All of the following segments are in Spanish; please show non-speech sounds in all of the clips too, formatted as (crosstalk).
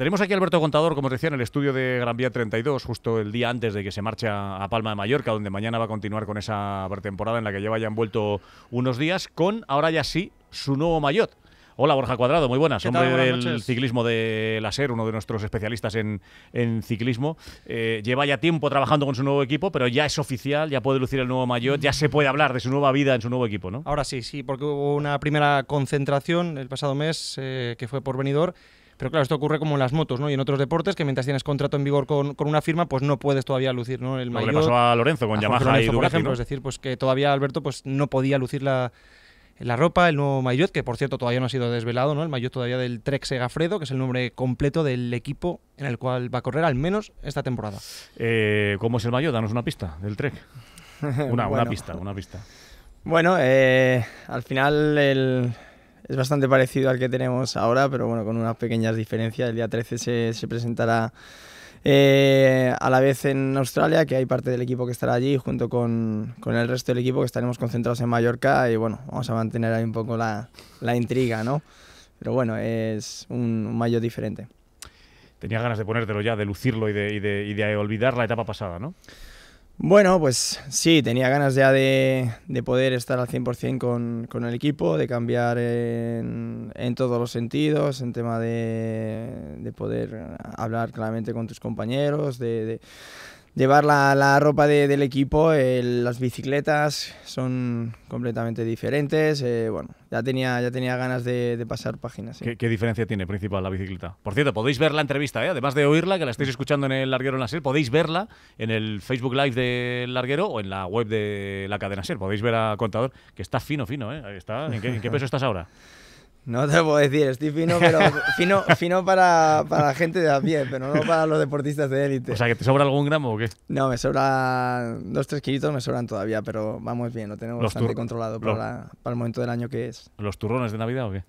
Tenemos aquí a Alberto Contador, como os decía, en el estudio de Gran Vía 32, justo el día antes de que se marche a Palma de Mallorca, donde mañana va a continuar con esa pretemporada en la que lleva ya envuelto unos días, con ahora ya sí su nuevo maillot. Hola Borja Cuadrado, muy buenas. Hombre del ciclismo de la SER, uno de nuestros especialistas en, ciclismo. Eh, lleva ya tiempo trabajando con su nuevo equipo, pero ya es oficial, ya puede lucir el nuevo maillot, ya se puede hablar de su nueva vida en su nuevo equipo, ¿no? Ahora sí, sí, porque hubo una primera concentración el pasado mes eh, que fue por venidor pero claro, esto ocurre como en las motos, ¿no? Y en otros deportes que mientras tienes contrato en vigor con, una firma, pues no puedes todavía lucir, ¿no? El mayor, le pasó a Lorenzo con a Yamaha Lorenzo, y Por ejemplo, es decir, pues que todavía Alberto pues no podía lucir la ropa, el nuevo maillot, que por cierto todavía no ha sido desvelado, ¿no? El maillot todavía del Trek Segafredo, que es el nombre completo del equipo en el cual va a correr al menos esta temporada. Eh, ¿Cómo es el maillot? Danos una pista del Trek. (laughs) Una, pista, una pista. Bueno, eh, al final el, es bastante parecido al que tenemos ahora, pero bueno, con unas pequeñas diferencias. El día 13 se, presentará eh, a la vez en Australia, que hay parte del equipo que estará allí, junto con, el resto del equipo que estaremos concentrados en Mallorca. Y bueno, vamos a mantener ahí un poco la, intriga, ¿no? Pero bueno, es un, mayo diferente. Tenía ganas de ponértelo ya, de lucirlo y de, y de olvidar la etapa pasada, ¿no? Bueno, pues sí, tenía ganas ya de, poder estar al 100% con, con, el equipo, de cambiar en, en todos los sentidos, en tema de, de, poder hablar claramente con tus compañeros, de llevar la, ropa del equipo, las bicicletas son completamente diferentes. Eh, bueno, ya tenía, ya tenía ganas de, pasar páginas. ¿Qué, diferencia tiene principal la bicicleta? Por cierto, podéis ver la entrevista, eh, además de oírla, que la estáis escuchando en el Larguero en la SER, podéis verla en el Facebook Live del Larguero o en la web de la cadena SER. Podéis ver a Contador, que está fino, fino. ¿eh? Está, ¿En qué peso estás ahora? No te puedo decir, estoy fino, pero (laughs) fino, fino para, la gente de a pie, pero no para los deportistas de élite. O sea, ¿que te sobra algún gramo o qué? No, me sobra dos, tres kilitos, me sobran todavía, pero vamos bien, lo tenemos bastante controlado para, para el momento del año que es. ¿Los turrones de Navidad o qué?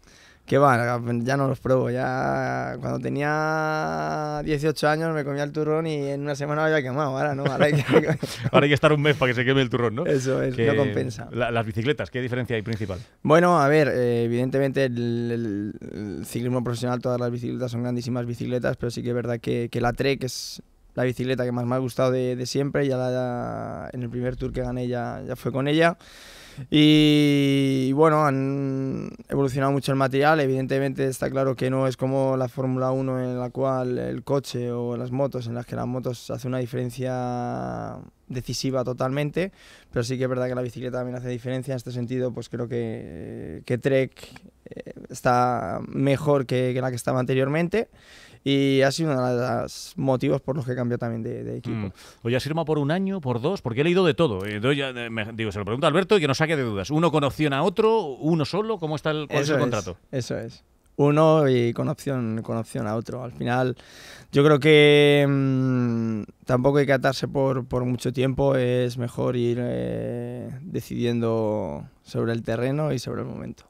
que va? Ya no los pruebo. Ya cuando tenía 18 años me comía el turrón y en una semana lo había quemado. Ahora no. Ahora hay que, (laughs) estar un mes para que se queme el turrón, ¿no? Eso es, no compensa. las bicicletas, ¿qué diferencia hay principal? Bueno, a ver, eh, evidentemente el, ciclismo profesional, todas las bicicletas son grandísimas bicicletas, pero sí que es verdad que, que la Trek es la bicicleta que más me ha gustado de, de siempre. Ya, en el primer tour que gané ya, ya fue con ella. Y y bueno, han evolucionado mucho el material. Evidentemente está claro que no es como la Fórmula 1 en la cual el coche o las motos, en las que las motos hace una diferencia decisiva totalmente, pero sí que es verdad que la bicicleta también hace diferencia. En este sentido, pues creo que, que Trek eh, está mejor que la que estaba anteriormente y ha sido uno de los motivos por los que cambió también de, equipo. Mm. O ya ¿has firmado por un año, por dos? Porque he leído de todo. Eh, eh, digo, se lo pregunto a Alberto y que no saque de dudas. ¿Uno con opción a otro? ¿Uno solo? ¿Cómo está el, cuál es el contrato? eso es. Uno y con opción, con opción a otro. Al final, yo creo que mm, tampoco hay que atarse por, mucho tiempo. Es mejor ir eh, decidiendo sobre el terreno y sobre el momento.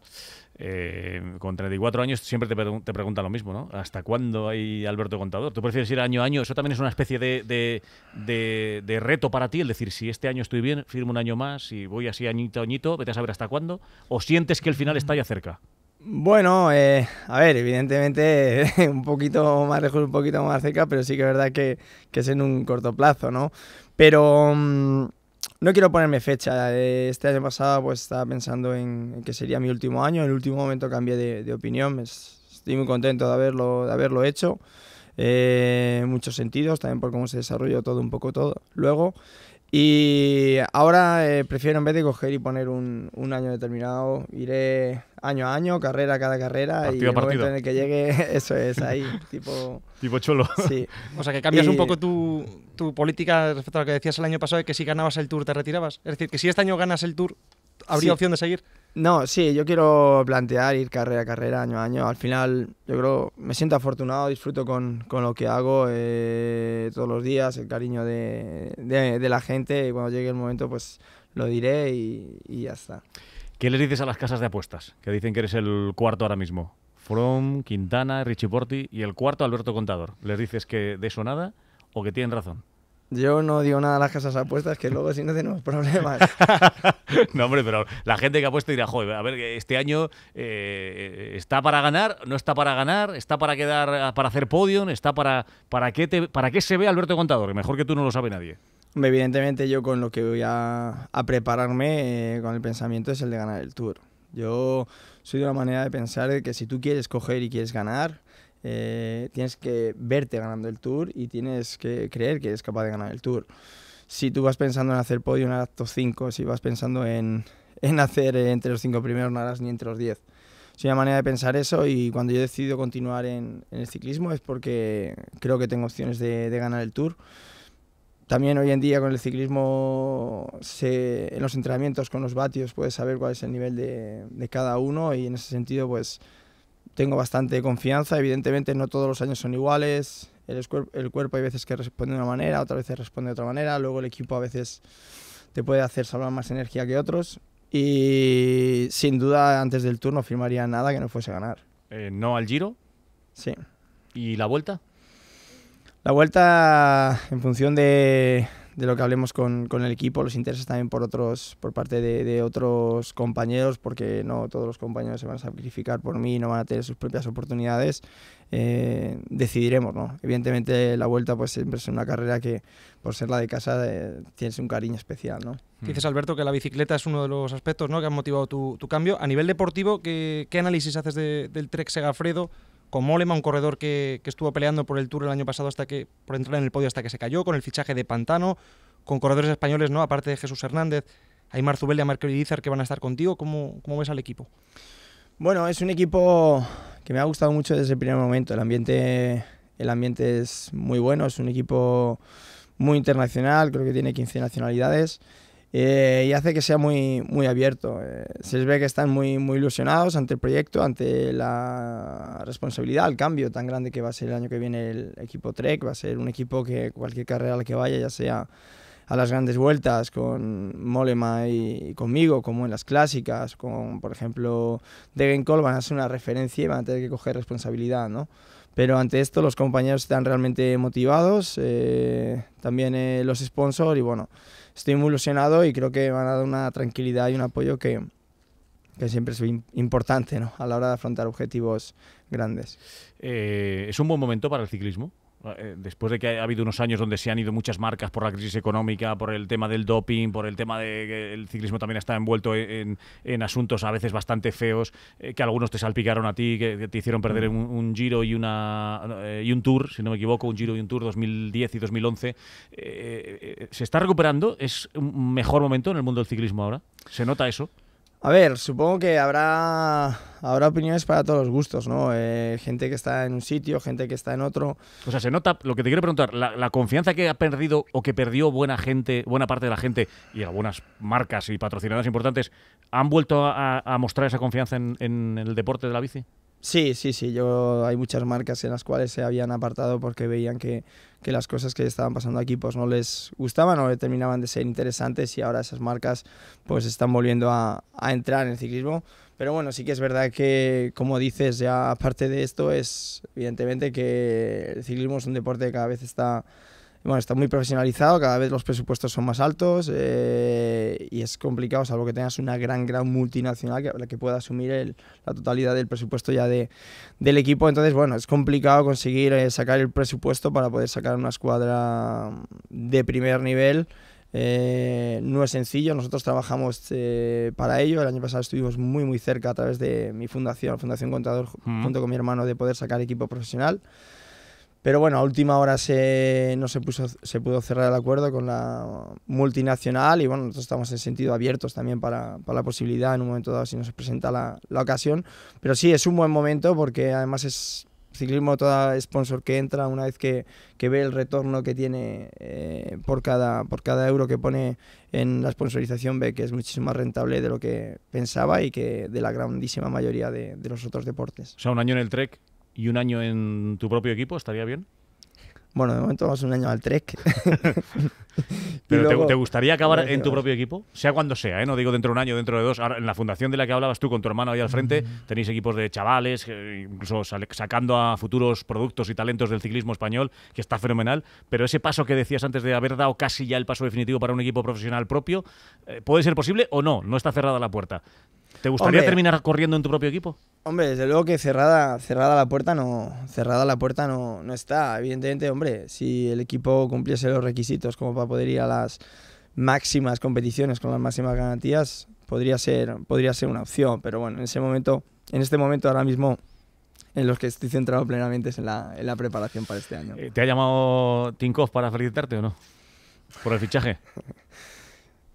Eh, con 34 años siempre te, te, preguntan lo mismo, ¿no? ¿Hasta cuándo hay Alberto Contador? ¿Tú prefieres ir año a año? Eso también es una especie de, reto para ti, el decir, si este año estoy bien, firmo un año más, si voy así añito a añito, vete a saber hasta cuándo, o sientes que el final está ya cerca. Bueno, eh, a ver, evidentemente (laughs) un poquito más lejos, un poquito más cerca, pero sí que es verdad que, es en un corto plazo, ¿no? Pero... Mm, no quiero ponerme fecha. Este año pasado pues, estaba pensando en, que sería mi último año. En el último momento cambié de, opinión. Estoy muy contento de haberlo, de haberlo hecho. Eh, en muchos sentidos, también por cómo se desarrolló todo un poco todo. Luego, y ahora eh, prefiero en vez de coger y poner un, año determinado, iré año a año, carrera a cada carrera y el momento en el que llegue, (laughs) eso es, ahí, tipo... (laughs) tipo cholo. Sí. (laughs) O sea, que cambias un poco tu, tu política respecto a lo que decías el año pasado, de que si ganabas el Tour te retirabas. Es decir, que si este año ganas el Tour, ¿Habría opción de seguir? No, sí, yo quiero plantear ir carrera a carrera, año a año. Al final, yo creo, me siento afortunado, disfruto con, con lo que hago eh, todos los días, el cariño de, de, la gente y cuando llegue el momento, pues lo diré y, y ya está. ¿Qué le dices a las casas de apuestas? Que dicen que eres el cuarto ahora mismo. From, Quintana, Richie Porti y el cuarto Alberto Contador. ¿Les dices que de eso nada o que tienen razón? Yo no digo nada a las casas apuestas, que luego si no tenemos (laughs) problemas. no, hombre, pero la gente que puesto dirá, joder, a ver, este año eh, está para ganar, no está para ganar, está para quedar, para hacer podium, está para, para qué te, para qué se ve Alberto Contador, mejor que tú no lo sabe nadie. Evidentemente yo con lo que voy a, prepararme, eh, con el pensamiento es el de ganar el tour. Yo soy de una manera de pensar que si tú quieres coger y quieres ganar, eh, tienes que verte ganando el tour y tienes que creer que eres capaz de ganar el tour. Si tú vas pensando en hacer podio en el acto 5, si vas pensando en, en hacer entre los 5 primeros, nada harás ni entre los 10. Es una manera de pensar eso y cuando yo decido continuar en, el ciclismo es porque creo que tengo opciones de, ganar el tour también hoy en día con el ciclismo, en los entrenamientos con los vatios, puedes saber cuál es el nivel de, de, cada uno y en ese sentido, pues tengo bastante confianza. Evidentemente no todos los años son iguales. El, cuerpo hay veces que responde de una manera, otras veces responde de otra manera. Luego el equipo a veces te puede hacer salvar más energía que otros. Y sin duda antes del turno firmaría nada que no fuese a ganar. Eh, ¿No al giro? Sí. ¿Y la vuelta? La vuelta en función de, de lo que hablemos con, el equipo, los intereses también por otros, por parte de, otros compañeros, porque no todos los compañeros se van a sacrificar por mí, no van a tener sus propias oportunidades. Eh, decidiremos, ¿no? Evidentemente la vuelta pues siempre es una carrera que por ser la de casa eh, tienes un cariño especial, ¿no? Mm. Dices Alberto que la bicicleta es uno de los aspectos ¿no? que han motivado tu, cambio. A nivel deportivo, ¿qué, análisis haces del Trek Segafredo? con Molema, un corredor que, estuvo peleando por el Tour el año pasado hasta que por entrar en el podio hasta que se cayó, con el fichaje de Pantano, con corredores españoles, ¿no? Aparte de Jesús Hernández, hay y Marco Irizar que van a estar contigo, ¿cómo, ves al equipo? Bueno, es un equipo que me ha gustado mucho desde el primer momento. El ambiente, el ambiente es muy bueno, es un equipo muy internacional, creo que tiene 15 nacionalidades. Eh, y hace que sea muy, muy abierto. Eh, se les ve que están muy, muy ilusionados ante el proyecto, ante la responsabilidad, el cambio tan grande que va a ser el año que viene el equipo Trek. Va a ser un equipo que cualquier carrera a la que vaya, ya sea a las grandes vueltas con Molema y conmigo, como en las clásicas, con por ejemplo Cole, van a ser una referencia y van a tener que coger responsabilidad, ¿no? Pero ante esto los compañeros están realmente motivados, eh, también eh, los sponsors y bueno, estoy muy ilusionado y creo que van a dar una tranquilidad y un apoyo que, siempre es importante a la hora de afrontar objetivos grandes. Eh, ¿Es un buen momento para el ciclismo? Eh, eh, después de que ha habido unos años donde se han ido muchas marcas por la crisis económica, por el tema del doping, por el tema de que el ciclismo también está envuelto e-, en, asuntos a veces bastante feos, eh, que algunos te salpicaron a ti, que, te hicieron perder mm. un, giro y, una, y un tour, si no me equivoco, un giro y un tour 2010 y 2011. ¿Se está recuperando? ¿Es un mejor momento en el mundo del ciclismo ahora? ¿Se nota eso? A ver, supongo que habrá, opiniones para todos los gustos, ¿no? Eh, gente que está en un sitio, gente que está en otro. O sea, se nota, lo que te quiero preguntar, la, confianza que ha perdido o que perdió buena gente, buena parte de la gente y algunas marcas y patrocinadoras importantes, ¿han vuelto a, mostrar esa confianza en el deporte de la bici? Sí, sí, sí. Yo hay muchas marcas en las cuales se habían apartado porque veían que, las cosas que estaban pasando aquí pues no les gustaban o terminaban de ser interesantes y ahora esas marcas pues están volviendo a, a entrar en el ciclismo. Pero bueno, sí que es verdad que, como dices, ya aparte de esto es evidentemente que el ciclismo es un deporte que cada vez está bueno, está muy profesionalizado, cada vez los presupuestos son más altos eh, y es complicado, salvo que tengas una gran, gran multinacional que, que pueda asumir la totalidad del presupuesto ya de, del equipo. Entonces, bueno, es complicado conseguir eh, sacar el presupuesto para poder sacar una escuadra de primer nivel. Eh, no es sencillo, nosotros trabajamos para ello. El año pasado estuvimos muy, muy cerca a través de mi fundación, Fundación Contador, junto con mi hermano, de poder sacar equipo profesional. Pero bueno, a última hora se, no se, se pudo cerrar el acuerdo con la multinacional y bueno, nosotros estamos en sentido abiertos también para, la posibilidad en un momento dado si nos presenta la, ocasión. Pero sí, es un buen momento porque además es ciclismo toda sponsor que entra una vez que, ve el retorno que tiene eh, por, cada, por cada euro que pone en la sponsorización ve que es muchísimo más rentable de lo que pensaba y que de la grandísima mayoría de, de los otros deportes. O sea, un año en el Trek y un año en tu propio equipo, ¿estaría bien? Bueno, de momento vamos un año al Trek. (laughs) ¿Pero te, gustaría acabar en tu propio equipo? Sea cuando sea, ¿eh? no digo dentro de un año, dentro de dos. Ahora, en la fundación de la que hablabas tú con tu hermano ahí al frente, tenéis equipos de chavales, incluso sacando a futuros productos y talentos del ciclismo español, que está fenomenal. Pero ese paso que decías antes de haber dado casi ya el paso definitivo para un equipo profesional propio, eh, ¿puede ser posible o no? No está cerrada la puerta. ¿Te gustaría terminar corriendo en tu propio equipo? Hombre, desde luego que cerrada, cerrada la puerta no, cerrada la puerta no, no está. Evidentemente, hombre, si el equipo cumpliese los requisitos como para poder ir a las máximas competiciones con las máximas garantías, podría ser, podría ser una opción. Pero bueno, en ese momento, en este momento ahora mismo en los que estoy centrado plenamente es en la, en la preparación para este año. Eh, ¿Te ha llamado Tinkoff para felicitarte o no? ¿Por el fichaje? (laughs)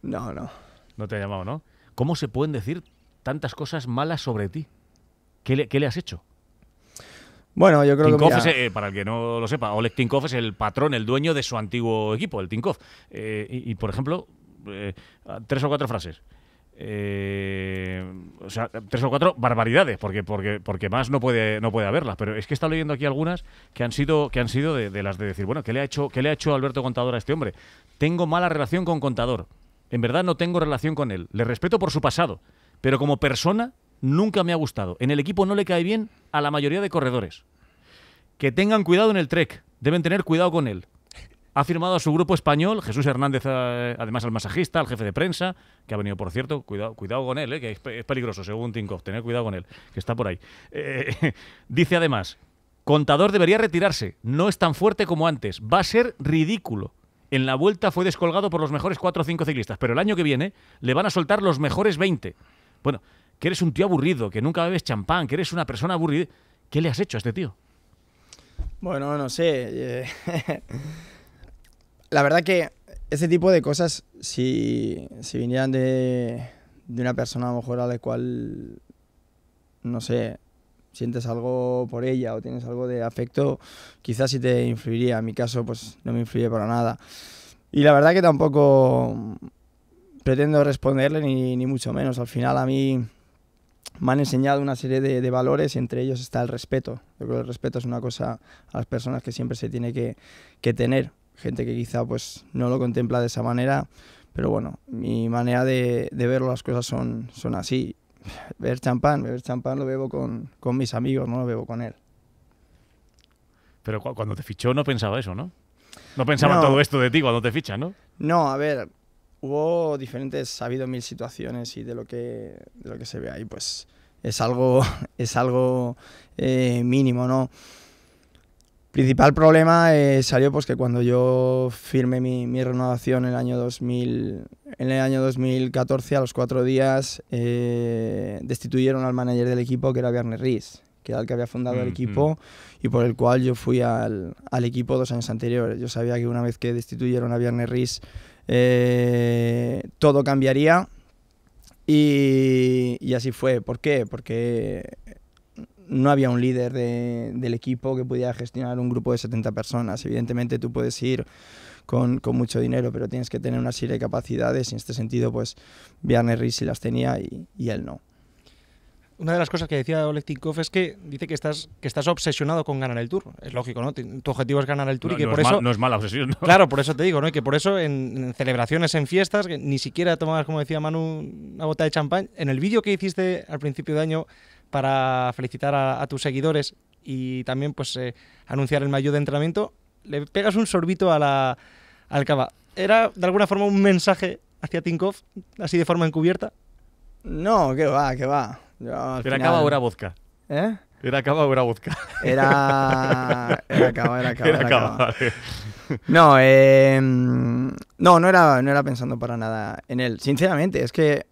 no, no. No te ha llamado, ¿no? ¿Cómo se pueden decir tantas cosas malas sobre ti? ¿Qué le, has hecho? Bueno, yo creo que. Eh, para el que no lo sepa, Oleg Tinkoff es el patrón, el dueño de su antiguo equipo, el Tinkoff. Eh, y, por ejemplo, eh, tres o cuatro frases. o sea, tres o cuatro barbaridades, porque, porque, porque más no puede, no puede haberlas. Pero es que he leyendo aquí algunas que han sido, que han sido de, de las de decir, bueno, ¿qué le, ha hecho, ¿qué le ha hecho Alberto Contador a este hombre? Tengo mala relación con Contador. En verdad no tengo relación con él. Le respeto por su pasado. Pero como persona, nunca me ha gustado. En el equipo no le cae bien a la mayoría de corredores. Que tengan cuidado en el trek, deben tener cuidado con él. Ha firmado a su grupo español, Jesús Hernández, eh, además al masajista, al jefe de prensa, que ha venido, por cierto, cuidado, cuidado con él, eh, que es, peligroso, según Tinkoff, tener cuidado con él, que está por ahí. Eh, (laughs) dice además, Contador debería retirarse, no es tan fuerte como antes, va a ser ridículo. En la vuelta fue descolgado por los mejores 4 o 5 ciclistas, pero el año que viene le van a soltar los mejores 20. Bueno, que eres un tío aburrido, que nunca bebes champán, que eres una persona aburrida. ¿Qué le has hecho a este tío? Bueno, no sé. Eh, (laughs) la verdad que ese tipo de cosas, si, si vinieran de, de una persona a lo mejor a la cual, no sé, sientes algo por ella o tienes algo de afecto, quizás sí te influiría. En mi caso, pues no me influye para nada. Y la verdad que tampoco pretendo responderle ni, ni, mucho menos. Al final a mí me han enseñado una serie de, valores y entre ellos está el respeto. Yo creo que el respeto es una cosa a las personas que siempre se tiene que, que tener. Gente que quizá pues no lo contempla de esa manera, pero bueno, mi manera de, de ver las cosas son, son así. Ver (laughs) champán, beber champán lo bebo con, con mis amigos, no lo bebo con él. Pero cuando te fichó no pensaba eso, ¿no? No pensaba todo esto de ti cuando te ficha ¿no? No, a ver, hubo diferentes, ha habido mil situaciones y de lo que, de lo que se ve ahí, pues es algo, (laughs) es algo eh, mínimo, ¿no? Principal problema eh, salió pues que cuando yo firmé mi, mi, renovación en el, año 2000, en el año 2014, a los cuatro días, eh, destituyeron al manager del equipo, que era Bjarne Ries, que era el que había fundado el equipo y por el cual yo fui al, al, equipo dos años anteriores. Yo sabía que una vez que destituyeron a Bjarne Ries, eh, todo cambiaría. Y, así fue. ¿Por qué? Porque no había un líder del equipo que pudiera gestionar un grupo de 70 personas. Evidentemente tú puedes ir con, mucho dinero, pero tienes que tener una serie de capacidades y en este sentido pues Bjarne Rissi las tenía y él no una de las cosas que decía Oleg Tinkoff es que dice que estás, que estás obsesionado con ganar el Tour. Es lógico, ¿no? Tu objetivo es ganar el Tour y que por eso... no es mala obsesión, ¿no? Claro, por eso te digo, ¿no? Y que por eso en, celebraciones, en fiestas, ni siquiera tomabas, como decía Manu, una bota de champán. En el vídeo que hiciste al principio de año para felicitar a, tus seguidores y también pues eh, anunciar el mayo de entrenamiento, le pegas un sorbito a la, al cava. ¿Era de alguna forma un mensaje hacia Tinkov, así de forma encubierta? No, que va, que va. Era acaba ¿Eh? o era vodka. ¿Era acaba (laughs) o era vodka? Era. Era era acaba, Era, No, em, no, no era, no era pensando para nada en él. Sinceramente, es que,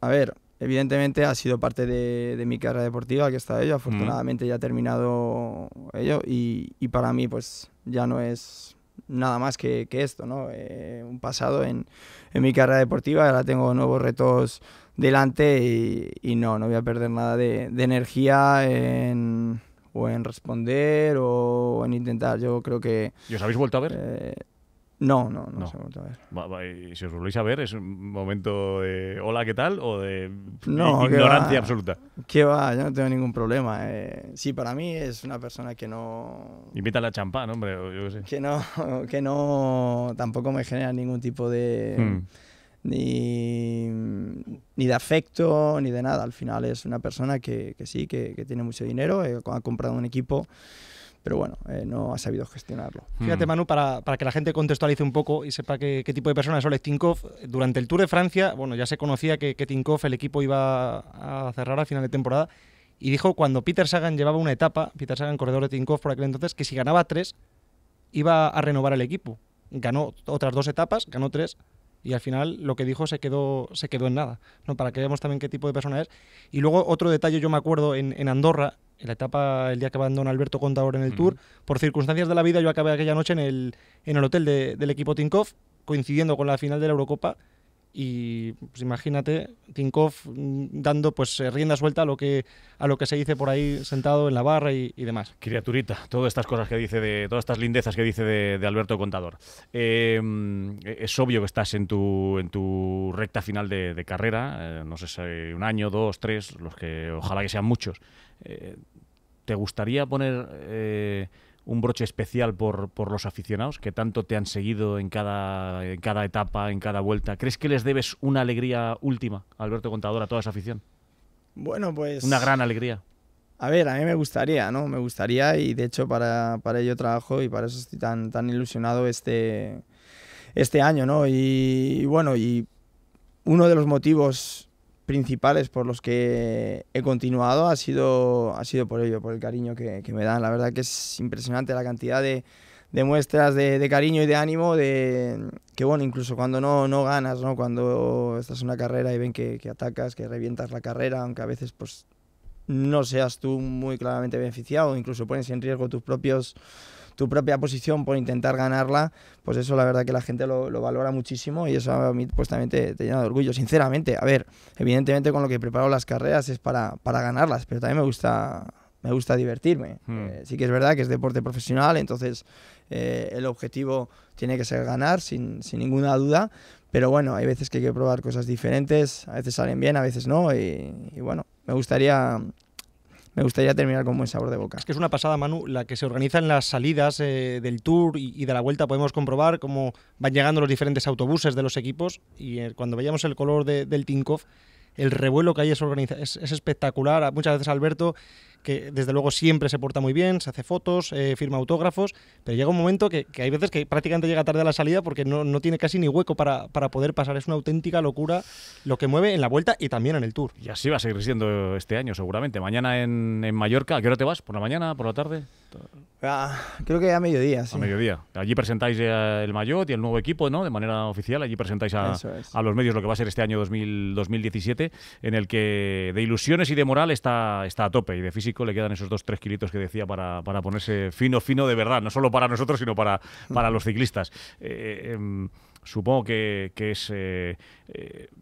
a ver, evidentemente ha sido parte de, mi carrera deportiva que está ello. Mm. Afortunadamente ya ha terminado ello y, para mí, pues ya no es nada más que, esto, ¿no? Eh, un pasado en mi carrera deportiva, ahora tengo nuevos retos delante y, no, no voy a perder nada de, energía en, o en responder o en intentar. Yo creo que... ¿Y os habéis vuelto a ver? Eh, no, no, no, Se vuelto a ver. y si os volvéis a ver, ¿es un momento de hola, ¿qué tal? o de ignorancia absoluta? Que va, yo no tengo ningún problema. Eh. Sí, para mí es una persona que no. Invita la champán, hombre, yo qué sé. Que no, (laughs) que no. Tampoco me genera ningún tipo de. Hmm. Ni, ni de afecto, ni de nada. Al final es una persona que, sí, que, tiene mucho dinero, eh, ha comprado un equipo. Pero bueno, eh, no ha sabido gestionarlo. Fíjate, mm. Manu, para, para, que la gente contextualice un poco y sepa qué, qué tipo de persona es Oleg Tinkov, durante el Tour de Francia, bueno, ya se conocía que, que Tinkov, el equipo iba a cerrar a final de temporada, y dijo cuando Peter Sagan llevaba una etapa, Peter Sagan, corredor de Tinkoff por aquel entonces, que si ganaba tres, iba a renovar el equipo. Ganó otras dos etapas, ganó tres, y al final lo que dijo se quedó, se quedó en nada, ¿no? para que veamos también qué tipo de persona es. Y luego otro detalle, yo me acuerdo en, Andorra, en la etapa, el día que abandonó Alberto Contador en el Tour, por circunstancias de la vida yo acabé aquella noche en el, en el hotel del equipo Tinkoff, coincidiendo con la final de la Eurocopa, y pues imagínate Tinkoff mm, dando pues eh, rienda suelta a lo que a lo que se dice por ahí sentado en la barra y, demás criaturita todas estas cosas que dice de todas estas lindezas que dice de, Alberto Contador em, e-, es obvio que estás en tu en tu recta final de, carrera eh, no sé si un año dos tres los que ojalá que sean muchos eh, te gustaría poner un broche especial por, los aficionados que tanto te han seguido en cada, en cada etapa, en cada vuelta? ¿Crees que les debes una alegría última, Alberto Contador, a toda esa afición? Bueno, pues... Una gran alegría. A ver, a mí me gustaría, ¿no? Me gustaría y de hecho para, ello trabajo y para eso estoy tan, tan ilusionado este, este año, ¿no? y bueno, y uno de los motivos principales por los que he continuado ha sido, ha sido por ello, por el cariño que, me dan. La verdad que es impresionante la cantidad de, muestras de, cariño y de ánimo, de que bueno, incluso cuando no, no ganas, ¿no? cuando estás en una carrera y ven que, que atacas, que revientas la carrera, aunque a veces pues no seas tú muy claramente beneficiado, incluso pones en riesgo tus propios tu propia posición por intentar ganarla, pues eso la verdad que la gente lo, valora muchísimo y eso a mí pues también te, llena de orgullo, sinceramente. A ver, evidentemente con lo que preparo las carreras es para, para ganarlas, pero también me gusta me gusta divertirme. Hmm. Eh, sí que es verdad que es deporte profesional, entonces eh, el objetivo tiene que ser ganar, sin, sin, ninguna duda. Pero bueno, hay veces que hay que probar cosas diferentes, a veces salen bien, a veces no, y, y bueno, me gustaría me gustaría terminar con buen sabor de boca. Es que es una pasada, Manu, la que se organiza en las salidas eh, del Tour y, de la vuelta podemos comprobar cómo van llegando los diferentes autobuses de los equipos y eh, cuando veíamos el color del Tinkoff, el revuelo que hay es, es espectacular. Muchas veces Alberto que desde luego siempre se porta muy bien, se hace fotos, eh, firma autógrafos, pero llega un momento que, hay veces que prácticamente llega tarde a la salida porque no, no tiene casi ni hueco para, para, poder pasar. Es una auténtica locura lo que mueve en la vuelta y también en el Tour. Y así va a seguir siendo este año, seguramente. Mañana en, en Mallorca, ¿a qué hora te vas? ¿Por la mañana? ¿Por la tarde? Ah, creo que a mediodía, sí. A mediodía. Allí presentáis eh, el Mayotte y el nuevo equipo, ¿no? De manera oficial. Allí presentáis a, a los medios lo que va a ser este año 2000, 2017, en el que de ilusiones y de moral está, está a tope y de le quedan esos dos, tres kilitos que decía para, ponerse fino, fino de verdad, no solo para nosotros, sino para, para los ciclistas. Eh, eh, em, supongo que es eh,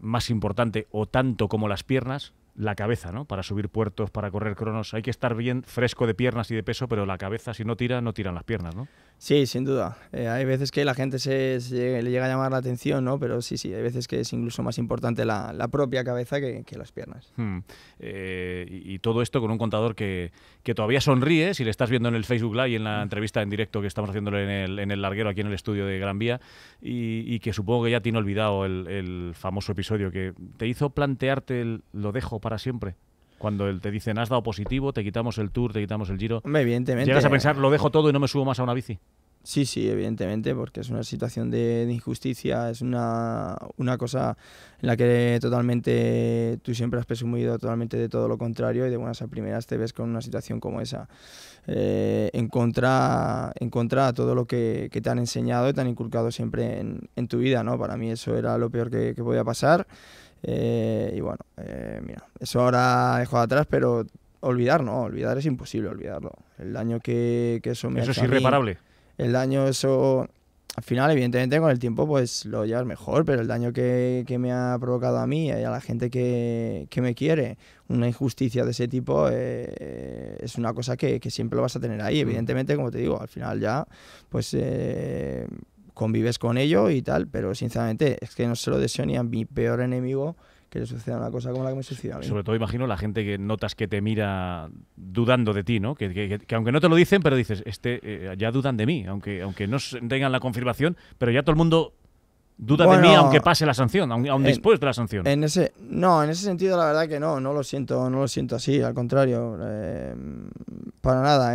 más importante o tanto como las piernas, la cabeza, ¿no? Para subir puertos, para correr cronos, hay que estar bien fresco de piernas y de peso, pero la cabeza si no tira, no tiran las piernas, ¿no? Sí, sin duda. Eh, hay veces que la gente se, le llega a llamar la atención, ¿no? Pero sí, sí, hay veces que es incluso más importante la, propia cabeza que, las piernas. Hmm. Eh, y, todo esto con un contador que, que todavía sonríe, si le estás viendo en el Facebook Live y en la entrevista en directo que estamos haciéndole en el, en el larguero aquí en el estudio de Gran Vía, y, que supongo que ya tiene olvidado el, famoso episodio que te hizo plantearte lo dejo para siempre. Cuando él te dicen has dado positivo, te quitamos el tour, te quitamos el giro. evidentemente. Llegas a pensar, lo dejo todo y no me subo más a una bici. Sí, sí, evidentemente, porque es una situación de, injusticia, es una, cosa en la que totalmente tú siempre has presumido totalmente de todo lo contrario y de buenas a primeras te ves con una situación como esa. Eh, en, contra, en todo lo que, te han enseñado y te han inculcado siempre en, tu vida, ¿no? Para mí eso era lo peor que, podía pasar. Eh, y bueno, eh, mira, eso ahora dejo atrás, pero olvidar no, olvidar es imposible olvidarlo. El daño que, eso me ¿Eso es irreparable? El daño, eso, al final, evidentemente, con el tiempo, pues lo llevas mejor, pero el daño que, me ha provocado a mí y a la gente que, me quiere, una injusticia de ese tipo, eh, es una cosa que, que, siempre lo vas a tener ahí. Mm. Evidentemente, como te digo, al final ya, pues eh, convives con ello y tal, pero sinceramente, es que no se lo deseo ni a mi peor enemigo que le suceda una cosa como la que me sucedió Sobre todo imagino la gente que notas que te mira dudando de ti, ¿no? Que, aunque no te lo dicen, pero dices, este, eh, ya dudan de mí, aunque, aunque no tengan la confirmación, pero ya todo el mundo duda de mí aunque pase la sanción, aun, después de la sanción. En ese, no, en ese sentido la verdad que no, no lo siento, no lo siento así, al contrario, eh, para nada.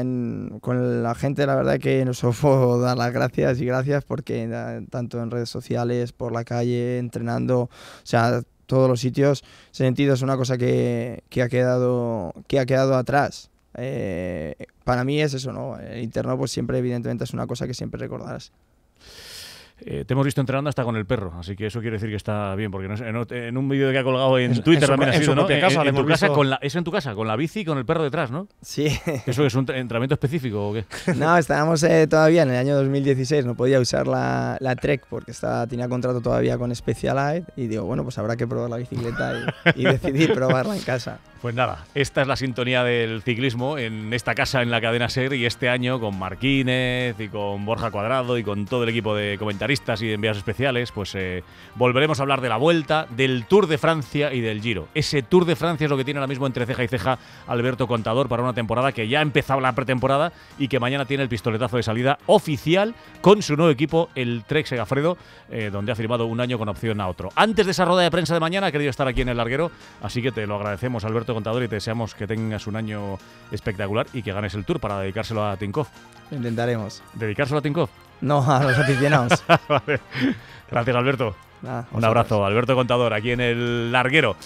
con la gente la verdad que nos ofo (laughs) dar las gracias y gracias porque eh, tanto en redes sociales, por la calle, entrenando, o sea, todos los sitios, sentido es una cosa que, que, ha, quedado, que ha quedado atrás. Eh, para mí es eso, ¿no? El interno pues siempre evidentemente es una cosa que siempre recordarás. Eh, te hemos visto entrenando hasta con el perro, así que eso quiere decir que está bien, porque en, en un vídeo que ha colgado en, Twitter también ha sido, ¿no? Eh, en, tu casa, es en tu casa, con la bici y con el perro detrás, ¿no? Sí. ¿Eso es un entrenamiento específico o qué? (laughs) No, estábamos eh, todavía en el año 2016, no podía usar la, Trek porque estaba, tenía contrato todavía con Specialized y digo, bueno, pues habrá que probar la bicicleta y, decidir probarla en casa. Pues nada, esta es la sintonía del ciclismo en esta casa en la cadena SER y este año con Marquínez y con Borja Cuadrado y con todo el equipo de comentaristas y de enviados especiales, pues eh, volveremos a hablar de la Vuelta, del Tour de Francia y del Giro. Ese Tour de Francia es lo que tiene ahora mismo entre ceja y ceja Alberto Contador para una temporada que ya ha empezado la pretemporada y que mañana tiene el pistoletazo de salida oficial con su nuevo equipo, el Trek Segafredo, eh, donde ha firmado un año con opción a otro. Antes de esa rueda de prensa de mañana ha querido estar aquí en el larguero, así que te lo agradecemos Alberto contador, y te deseamos que tengas un año espectacular y que ganes el tour para dedicárselo a Tinkoff. Intentaremos. ¿Dedicárselo a Tinkoff? No, a los aficionados. (laughs) Gracias, Alberto. un abrazo, Alberto Contador, aquí en el larguero.